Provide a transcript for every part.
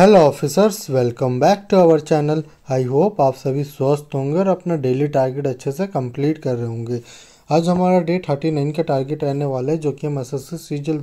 hello officers welcome back to our channel I hope आप सभी स्वस्थ होंगे और अपना डेली टारगेट अच्छे से कंप्लीट कर रहे होंगे आज हमारा डे नाइन का टारगेट रहने वाला है जो कि हम एस एस सी सीजल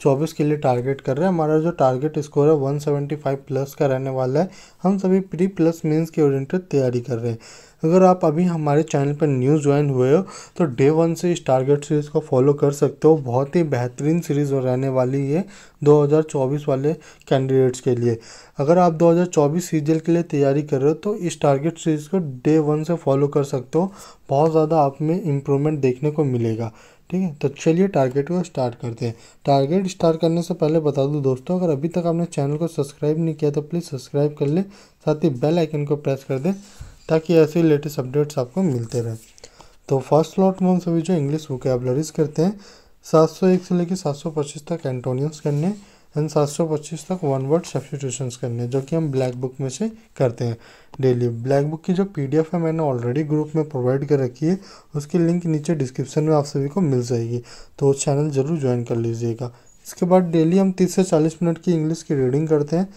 चौबीस के लिए टारगेट कर रहे हैं हमारा जो टारगेट स्कोर है वन सेवेंटी फाइव प्लस का रहने वाला है हम सभी प्री प्लस मेंस के ओरिएंटेड तैयारी कर रहे हैं अगर आप अभी हमारे चैनल पर न्यू ज्वाइन हुए हो तो डे वन से इस टारगेट सीरीज़ को फॉलो कर सकते हो बहुत ही बेहतरीन सीरीज़ रहने वाली है 2024 वाले कैंडिडेट्स के लिए अगर आप 2024 सीजल के लिए तैयारी कर रहे हो तो इस टारगेट सीरीज़ को डे वन से फॉलो कर सकते हो बहुत ज़्यादा आप में इम्प्रूवमेंट देखने को मिलेगा ठीक है तो चलिए टारगेट को स्टार्ट करते हैं टारगेट स्टार्ट करने से पहले बता दूं दोस्तों अगर अभी तक आपने चैनल को सब्सक्राइब नहीं किया तो प्लीज़ सब्सक्राइब कर लें साथ ही बेल आइकन को प्रेस कर दें ताकि ऐसे लेटेस्ट अपडेट्स आपको मिलते रहें तो फर्स्ट स्लॉट में हम सभी जो इंग्लिश वोकेबलरीज करते हैं सात सौ एक से लेकर सात सौ पच्चीस तक एंटोनियम्स करने एंड पच्चीस तक वन वर्ड सब्सटीट्यूशन करने हैं जो कि हम ब्लैक बुक में से करते हैं डेली ब्लैक बुक की जो पी डी एफ है मैंने ऑलरेडी ग्रुप में प्रोवाइड कर रखी है उसकी लिंक नीचे डिस्क्रिप्शन में आप सभी को मिल जाएगी तो उस चैनल ज़रूर ज्वाइन कर लीजिएगा इसके बाद डेली हम तीस से चालीस मिनट की इंग्लिश की रीडिंग करते हैं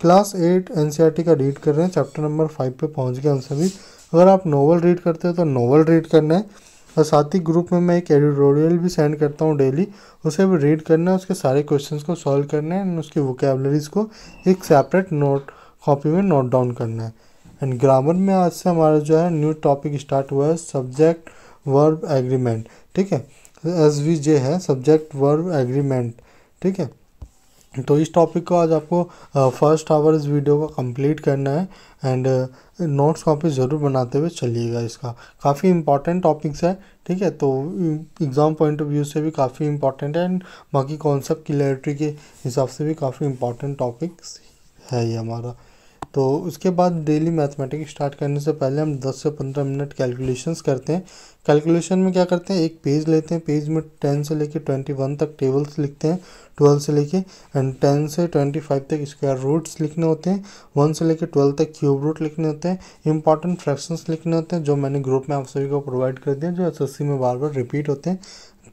class eight N C R T का रीड कर रहे हैं चैप्टर नंबर फाइव पर पहुँच गए हम सभी अगर आप नॉवल रीड करते हो तो नॉवल रीड करना है और साथ ही ग्रुप में मैं एक एडिटोरियल भी सेंड करता हूँ डेली उसे भी रीड करना है उसके सारे क्वेश्चंस को सॉल्व करना है एंड उसकी वोकेबलरीज को एक सेपरेट नोट कॉपी में नोट डाउन करना है एंड ग्रामर में आज से हमारा जो है न्यू टॉपिक स्टार्ट हुआ है सब्जेक्ट वर्ब एग्रीमेंट ठीक है एस वी जे है सब्जेक्ट वर्ब एग्रीमेंट ठीक है तो इस टॉपिक को आज आपको फर्स्ट आवर इस वीडियो का कंप्लीट करना है एंड नोट्स कॉपी ज़रूर बनाते हुए चलिएगा इसका काफ़ी इंपॉर्टेंट टॉपिक्स है ठीक है तो एग्ज़ाम पॉइंट ऑफ व्यू से भी काफ़ी इंपॉर्टेंट है एंड बाकी कॉन्सेप्ट क्लियरिटी के हिसाब से भी काफ़ी इंपॉर्टेंट टॉपिक्स है ये हमारा तो उसके बाद डेली मैथमेटिक्स स्टार्ट करने से पहले हम 10 से 15 मिनट कैलकुलेशंस करते हैं कैलकुलेशन में क्या करते हैं एक पेज लेते हैं पेज में 10 से लेके 21 तक टेबल्स लिखते हैं 12 से लेके एंड 10 से 25 तक स्क्वायर रूट्स लिखने होते हैं 1 से लेके 12 तक क्यूब रूट लिखने होते हैं इंपॉर्टेंट फ्रैक्शंस लिखने होते हैं जो मैंने ग्रुप में आप सभी को प्रोवाइड कर दिया जो एस में बार बार रिपीट होते हैं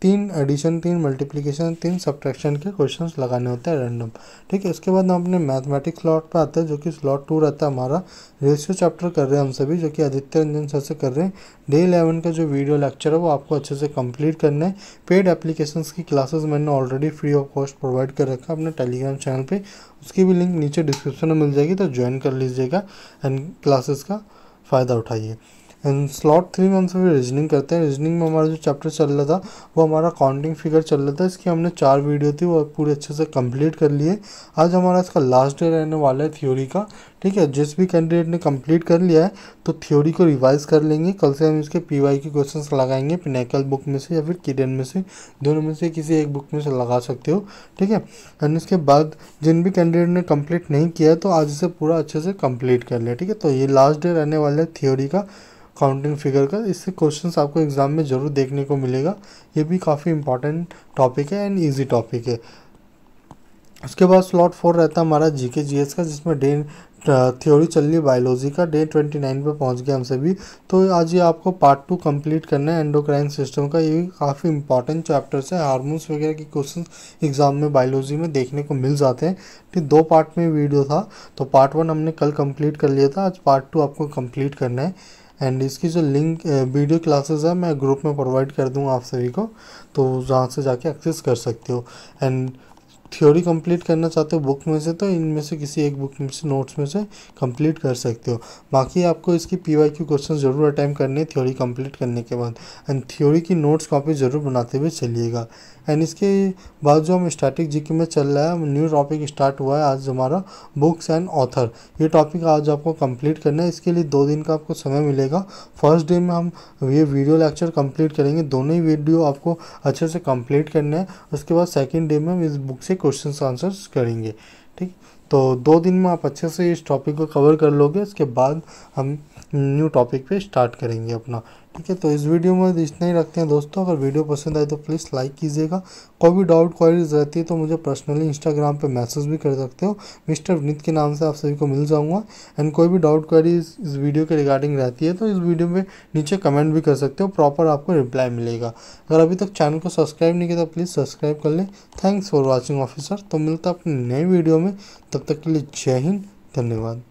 तीन एडिशन तीन मल्टीप्लिकेशन तीन सब्ट्रैक्शन के क्वेश्चन लगाने होते हैं रैंडम ठीक है इसके बाद हम अपने मैथमेटिक्स स्लॉट पर आते हैं जो कि स्लॉट टू रहता है हमारा रेशियो चैप्टर कर रहे हैं हम सभी जो कि आदित्य रंजन सर से कर रहे हैं डे इलेवन का जो वीडियो लेक्चर है वो आपको अच्छे से कंप्लीट करना है पेड एप्लीकेशन की क्लासेस मैंने already free of cost provide कर रखा है अपने टेलीग्राम चैनल पर उसकी भी लिंक नीचे डिस्क्रिप्शन में मिल जाएगी तो ज्वाइन कर लीजिएगा एंड क्लासेस का फ़ायदा उठाइए स्लॉट थ्री में हम सभी रीजनिंग करते हैं रीजनिंग में हमारा जो चैप्टर चल रहा था वो हमारा काउंटिंग फिगर चल रहा था इसकी हमने चार वीडियो थी वो पूरे अच्छे से कंप्लीट कर लिए आज हमारा इसका लास्ट डे रहने वाला है थ्योरी का ठीक है जिस भी कैंडिडेट ने कंप्लीट कर लिया है तो थ्योरी को रिवाइज कर लेंगे कल से हम इसके वाई के क्वेश्चन लगाएंगे पिनेकल बुक में से या फिर किडन में से दोनों में से किसी एक बुक में से लगा सकते हो ठीक है एंड इसके बाद जिन भी कैंडिडेट ने कम्प्लीट नहीं किया है तो आज इसे पूरा अच्छे से कम्प्लीट कर लिया ठीक है तो ये लास्ट डे रहने वाला है थ्योरी का काउंटिंग फिगर का इससे क्वेश्चंस आपको एग्ज़ाम में ज़रूर देखने को मिलेगा ये भी काफ़ी इंपॉर्टेंट टॉपिक है एंड इजी टॉपिक है उसके बाद स्लॉट फोर रहता है हमारा जी के जी एस का जिसमें डे थ्योरी चल रही है बायोलॉजी का डे ट्वेंटी नाइन पर पहुँच गया हमसे भी तो आज ये आपको पार्ट टू कंप्लीट करना है एंडोक्राइन सिस्टम का ये काफ़ी इंपॉर्टेंट चैप्टर्स है हार्मोन्स वगैरह के क्वेश्चन एग्जाम में बायोलॉजी में देखने को मिल जाते हैं कि दो पार्ट में वीडियो था तो पार्ट वन हमने कल कंप्लीट कर लिया था आज पार्ट टू आपको कंप्लीट करना है एंड इसकी जो लिंक वीडियो क्लासेस है मैं ग्रुप में प्रोवाइड कर दूँगा आप सभी को तो वहाँ से जाके एक्सेस कर सकते हो एंड थ्योरी कंप्लीट करना चाहते हो बुक में से तो इनमें से किसी एक बुक में से नोट्स में से कंप्लीट कर सकते हो बाकी आपको इसकी पी वाई क्यू क्वेश्चन ज़रूर अटैम्प करने थ्योरी कंप्लीट करने के बाद एंड थ्योरी की नोट्स कॉपी ज़रूर बनाते हुए चलिएगा एंड इसके बाद जो हम स्टैटिक जीके में चल रहा है न्यू टॉपिक स्टार्ट हुआ है आज हमारा बुक्स एंड ऑथर ये टॉपिक आज आपको कंप्लीट करना है इसके लिए दो दिन का आपको समय मिलेगा फर्स्ट डे में हम ये वीडियो लेक्चर कंप्लीट करेंगे दोनों ही वीडियो आपको अच्छे से कंप्लीट करना है उसके बाद सेकेंड डे में हम इस बुक से क्वेश्चन आंसर्स करेंगे ठीक तो दो दिन में आप अच्छे से इस टॉपिक को कवर कर लोगे उसके बाद हम न्यू टॉपिक पे स्टार्ट करेंगे अपना ठीक है तो इस वीडियो में इतना ही रखते हैं दोस्तों अगर वीडियो पसंद आए तो प्लीज़ लाइक कीजिएगा कोई भी डाउट क्वारीज रहती है तो मुझे पर्सनली इंस्टाग्राम पे मैसेज भी कर सकते हो मिस्टर विनीत के नाम से आप सभी को मिल जाऊंगा एंड कोई भी डाउट क्वारीज इस वीडियो के रिगार्डिंग रहती है तो इस वीडियो में नीचे कमेंट भी कर सकते हो प्रॉपर आपको रिप्लाई मिलेगा अगर अभी तक चैनल को सब्सक्राइब नहीं किया तो प्लीज़ सब्सक्राइब कर लें थैंक्स फॉर वॉचिंग ऑफिसर तो मिलता अपने नए वीडियो में तब तब तक के लिए जय हिंद धन्यवाद